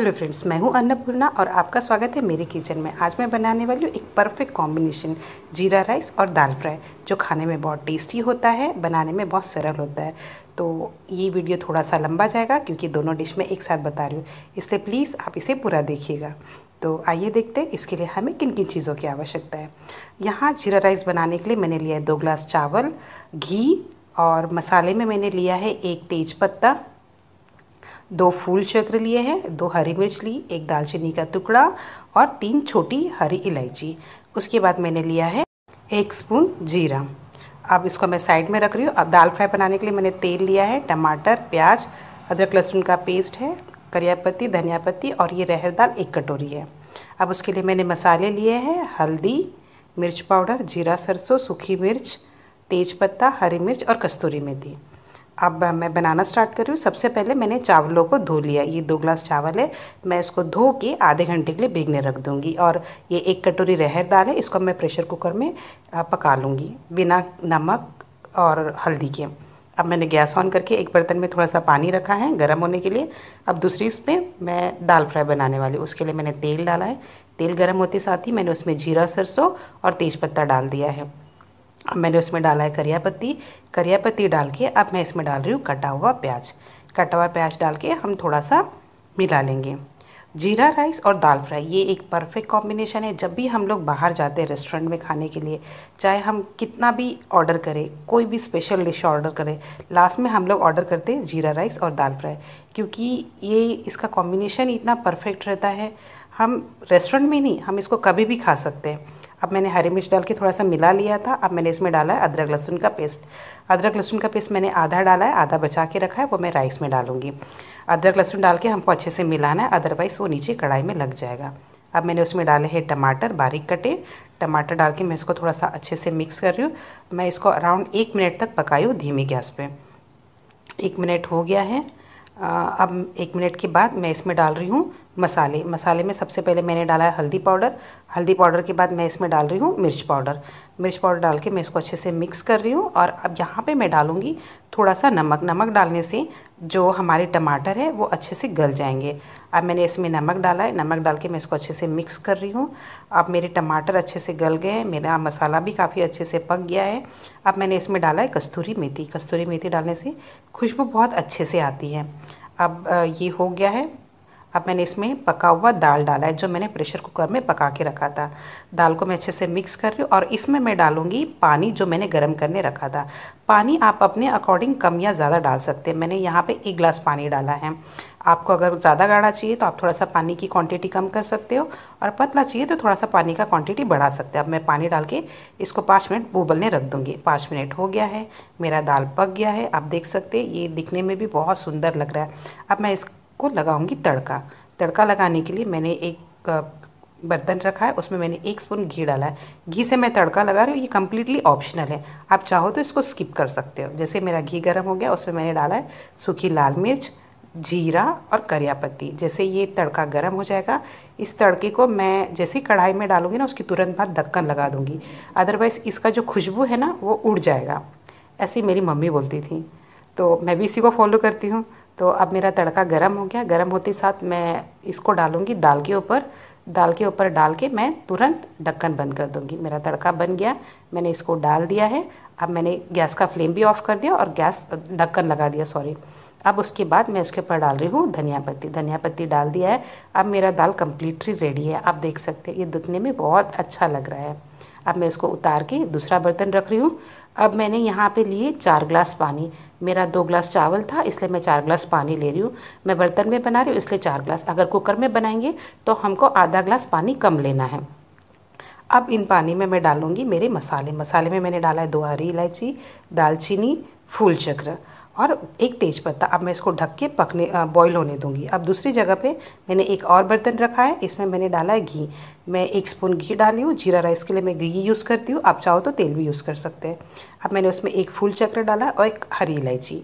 hello friends मैं हूं अन्नपूर्णा और आपका स्वागत है मेरे किचन में आज मैं बनाने वाली हूँ एक परफेक्ट कॉम्बिनेशन जीरा राइस और दाल फ्राई जो खाने में बहुत टेस्टी होता है बनाने में बहुत सरल होता है तो ये वीडियो थोड़ा सा लंबा जाएगा क्योंकि दोनों डिश में एक साथ बता रही हूँ इसलिए प्लीज़ आप इसे पूरा देखिएगा तो आइए देखते हैं इसके लिए हमें किन किन चीज़ों की आवश्यकता है यहाँ जीरा राइस बनाने के लिए मैंने लिया है दो ग्लास चावल घी और मसाले में मैंने लिया है एक तेज पत्ता दो फूल चक्र लिए हैं दो हरी मिर्च ली एक दालचीनी का टुकड़ा और तीन छोटी हरी इलायची उसके बाद मैंने लिया है एक स्पून जीरा अब इसको मैं साइड में रख रही हूँ अब दाल फ्राई बनाने के लिए मैंने तेल लिया है टमाटर प्याज अदरक लहसुन का पेस्ट है करिया पत्ती धनिया पत्ती और ये रहर दाल एक कटोरी है अब उसके लिए मैंने मसाले लिए हैं हल्दी मिर्च पाउडर जीरा सरसों सूखी मिर्च तेज़पत्ता हरी मिर्च और कस्तूरी मेथी अब मैं बनाना स्टार्ट कर रही हूँ सबसे पहले मैंने चावलों को धो लिया ये दो ग्लास चावल है मैं इसको धो के आधे घंटे के लिए भीगने रख दूँगी और ये एक कटोरी रहर दाल है इसको मैं प्रेशर कुकर में पका लूँगी बिना नमक और हल्दी के अब मैंने गैस ऑन करके एक बर्तन में थोड़ा सा पानी रखा है गर्म होने के लिए अब दूसरी उसमें मैं दाल फ्राई बनाने वाली उसके लिए मैंने तेल डाला है तेल गर्म होते साथ ही मैंने उसमें जीरा सरसों और तेज़पत्ता डाल दिया है अब मैंने उसमें डाला है करिया पत्ती करिया पत्ती डाल के अब मैं इसमें डाल रही हूँ कटा हुआ प्याज कटा हुआ प्याज डाल के हम थोड़ा सा मिला लेंगे जीरा राइस और दाल फ्राई ये एक परफेक्ट कॉम्बिनेशन है जब भी हम लोग बाहर जाते हैं रेस्टोरेंट में खाने के लिए चाहे हम कितना भी ऑर्डर करें कोई भी स्पेशल डिश ऑर्डर करें लास्ट में हम लोग ऑर्डर करते हैं जीरा राइस और दाल फ्राई क्योंकि ये इसका कॉम्बिनेशन इतना परफेक्ट रहता है हम रेस्टोरेंट में नहीं हम इसको कभी भी खा सकते हैं अब मैंने हरी मिर्च डाल के थोड़ा सा मिला लिया था अब मैंने इसमें डाला है अदरक लहसुन का पेस्ट अदरक लहसुन का पेस्ट मैंने आधा डाला है आधा बचा के रखा है वो मैं राइस में डालूंगी अदरक लहसुन डाल के हमको अच्छे से मिलाना है अदरवाइज़ वो नीचे कढ़ाई में लग जाएगा अब मैंने उसमें डाले हैं टमाटर बारीक कटे टमाटर डाल के मैं इसको थोड़ा सा अच्छे से मिक्स कर रही हूँ मैं इसको अराउंड एक मिनट तक पकाई हूँ धीमी गैस पर एक मिनट हो गया है अब एक मिनट के बाद मैं इसमें डाल रही हूँ मसाले मसाले में सबसे पहले मैंने डाला है हल्दी पाउडर हल्दी पाउडर के बाद मैं इसमें डाल रही हूँ मिर्च पाउडर मिर्च पाउडर डाल के मैं इसको अच्छे से मिक्स कर रही हूँ और अब यहाँ पे मैं डालूँगी थोड़ा सा नमक नमक डालने से जो हमारे टमाटर है वो अच्छे से गल जाएंगे अब मैंने इसमें नमक डाला है नमक डाल के मैं इसको अच्छे से मिक्स कर रही हूँ अब मेरे टमाटर अच्छे से गल गए हैं मेरा मसाला भी काफ़ी अच्छे से पक गया है अब मैंने इसमें डाला है कस्तूरी मेथी कस्तूरी मेथी डालने से खुशबू बहुत अच्छे से आती है अब ये हो गया है अब मैंने इसमें पका हुआ दाल डाला है जो मैंने प्रेशर कुकर में पका के रखा था दाल को मैं अच्छे से मिक्स कर रही हूँ और इसमें मैं डालूँगी पानी जो मैंने गर्म करने रखा था पानी आप अपने अकॉर्डिंग कम या ज़्यादा डाल सकते हैं मैंने यहाँ पे एक गिलास पानी डाला है आपको अगर ज़्यादा गाढ़ा चाहिए तो आप थोड़ा सा पानी की क्वान्टिटी कम कर सकते हो और पतला चाहिए तो थोड़ा सा पानी का क्वान्टिटी बढ़ा सकते हो अब मैं पानी डाल के इसको पाँच मिनट उबलने रख दूँगी पाँच मिनट हो गया है मेरा दाल पक गया है आप देख सकते हैं ये दिखने में भी बहुत सुंदर लग रहा है अब मैं इस को लगाऊंगी तड़का तड़का लगाने के लिए मैंने एक बर्तन रखा है उसमें मैंने एक स्पून घी डाला है घी से मैं तड़का लगा रही हूँ ये कम्प्लीटली ऑप्शनल है आप चाहो तो इसको स्किप कर सकते हो जैसे मेरा घी गर्म हो गया उसमें मैंने डाला है सूखी लाल मिर्च जीरा और करिया पत्ती जैसे ये तड़का गर्म हो जाएगा इस तड़के को मैं जैसे ही कढ़ाई में डालूंगी ना उसकी तुरंत बाद ढक्कन लगा दूंगी अदरवाइज़ इसका जो खुशबू है ना वो उड़ जाएगा ऐसी मेरी मम्मी बोलती थी तो मैं भी इसी को फॉलो करती हूँ तो अब मेरा तड़का गर्म हो गया गर्म होते साथ मैं इसको डालूँगी दाल के ऊपर दाल के ऊपर डाल के मैं तुरंत ढक्कन बंद कर दूँगी मेरा तड़का बन गया मैंने इसको डाल दिया है अब मैंने गैस का फ्लेम भी ऑफ़ कर दिया और गैस ढक्कन लगा दिया सॉरी अब उसके बाद मैं उसके ऊपर डाल रही हूँ धनिया पत्ती धनिया पत्ती डाल दिया है अब मेरा दाल कम्प्लीटली रेडी है आप देख सकते हैं ये दिखने में बहुत अच्छा लग रहा है अब मैं इसको उतार के दूसरा बर्तन रख रही हूँ अब मैंने यहाँ पे लिए चार ग्लास पानी मेरा दो ग्लास चावल था इसलिए मैं चार ग्लास पानी ले रही हूँ मैं बर्तन में बना रही हूँ इसलिए चार ग्लास अगर कुकर में बनाएंगे तो हमको आधा ग्लास पानी कम लेना है अब इन पानी में मैं डालूँगी मेरे मसाले मसाले में मैंने डाला है दो हरी इलायची दालचीनी फूल चक्र और एक तेज़पत्ता अब मैं इसको ढक के पकने बॉईल होने दूंगी अब दूसरी जगह पे मैंने एक और बर्तन रखा है इसमें मैंने डाला है घी मैं एक स्पून घी डाली हूँ जीरा राइस के लिए मैं घी यूज़ करती हूँ आप चाहो तो तेल भी यूज़ कर सकते हैं अब मैंने उसमें एक फूल चक्र डाला और एक हरी इलायची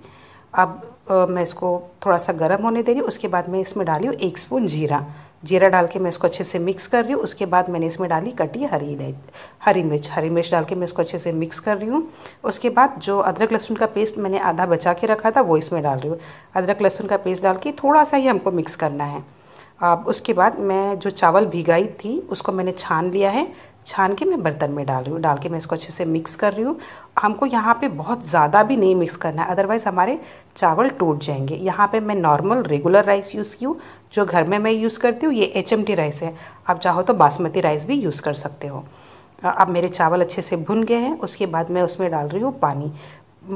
अब मैं इसको थोड़ा सा गर्म होने दे रही हूँ उसके बाद मैं इसमें डाली हूँ एक स्पून जीरा जीरा डाल के मैं इसको अच्छे से मिक्स कर रही हूँ उसके बाद मैंने इसमें डाली कटी हरी इलायची हरी मिर्च हरी मिर्च डाल के मैं इसको अच्छे से मिक्स कर रही हूँ उसके बाद जो अदरक लहसुन का पेस्ट मैंने आधा बचा के रखा था वो इसमें डाल रही हूँ अदरक लहसुन का पेस्ट डाल के थोड़ा सा ही हमको मिक्स करना है अब उसके बाद मैं जो चावल भिगाई थी उसको मैंने छान लिया है छान के मैं बर्तन में डाल रही हूँ डाल के मैं इसको अच्छे से मिक्स कर रही हूँ हमको यहाँ पे बहुत ज़्यादा भी नहीं मिक्स करना है अदरवाइज़ हमारे चावल टूट जाएंगे यहाँ पे मैं नॉर्मल रेगुलर राइस यूज़ की हूँ जो घर में मैं यूज़ करती हूँ ये एच राइस है आप चाहो तो बासमती राइस भी यूज़ कर सकते हो अब मेरे चावल अच्छे से भुन गए हैं उसके बाद मैं उसमें डाल रही हूँ पानी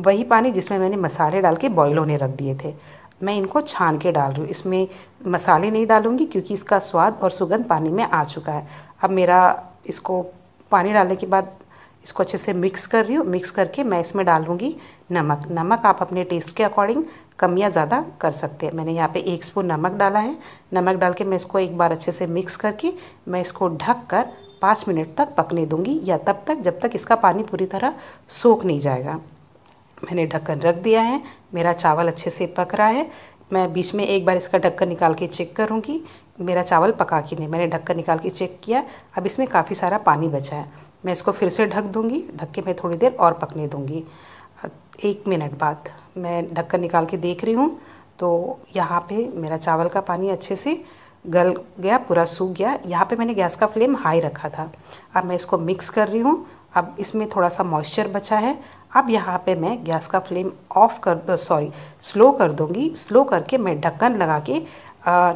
वही पानी जिसमें मैंने मसाले डाल के बॉयल होने रख दिए थे मैं इनको छान के डाल रही हूँ इसमें मसाले नहीं डालूंगी क्योंकि इसका स्वाद और सुगंध पानी में आ चुका है अब मेरा इसको पानी डालने के बाद इसको अच्छे से मिक्स कर रही हूँ मिक्स करके मैं इसमें डालूँगी नमक नमक आप अपने टेस्ट के अकॉर्डिंग कम या ज़्यादा कर सकते हैं मैंने यहाँ पे एक स्पून नमक डाला है नमक डाल के मैं इसको एक बार अच्छे से मिक्स करके मैं इसको ढक कर पाँच मिनट तक पकने दूँगी या तब तक जब तक इसका पानी पूरी तरह सोख नहीं जाएगा मैंने ढक्कन रख दिया है मेरा चावल अच्छे से पक रहा है मैं बीच में एक बार इसका ढक्कन निकाल के चेक करूँगी मेरा चावल पका कि नहीं मैंने ढक्कन निकाल के चेक किया अब इसमें काफ़ी सारा पानी बचा है मैं इसको फिर से ढक दूँगी ढक के मैं थोड़ी देर और पकने दूँगी एक मिनट बाद मैं ढक्कन निकाल के देख रही हूँ तो यहाँ पे मेरा चावल का पानी अच्छे से गल गया पूरा सूख गया यहाँ पे मैंने गैस का फ्लेम हाई रखा था अब मैं इसको मिक्स कर रही हूँ अब इसमें थोड़ा सा मॉइस्चर बचा है अब यहाँ पे मैं गैस का फ्लेम ऑफ कर सॉरी स्लो कर दूँगी स्लो करके मैं ढक्कन लगा के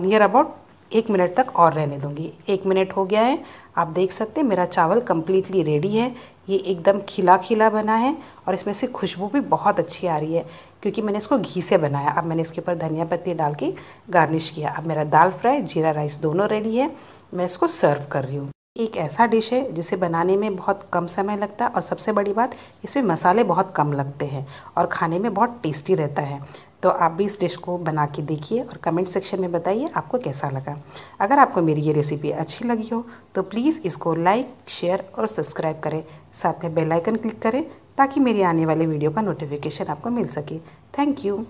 नियर अबाउट एक मिनट तक और रहने दूँगी एक मिनट हो गया है आप देख सकते हैं मेरा चावल कम्प्लीटली रेडी है ये एकदम खिला खिला बना है और इसमें से खुशबू भी बहुत अच्छी आ रही है क्योंकि मैंने इसको घी से बनाया अब मैंने इसके ऊपर धनिया पत्ती डाल के गार्निश किया अब मेरा दाल फ्राई जीरा राइस दोनों रेडी है मैं इसको सर्व कर रही हूँ एक ऐसा डिश है जिसे बनाने में बहुत कम समय लगता है और सबसे बड़ी बात इसमें मसाले बहुत कम लगते हैं और खाने में बहुत टेस्टी रहता है तो आप भी इस डिश को बना के देखिए और कमेंट सेक्शन में बताइए आपको कैसा लगा अगर आपको मेरी ये रेसिपी अच्छी लगी हो तो प्लीज़ इसको लाइक शेयर और सब्सक्राइब करें साथ में बेलाइकन क्लिक करें ताकि मेरी आने वाले वीडियो का नोटिफिकेशन आपको मिल सके थैंक यू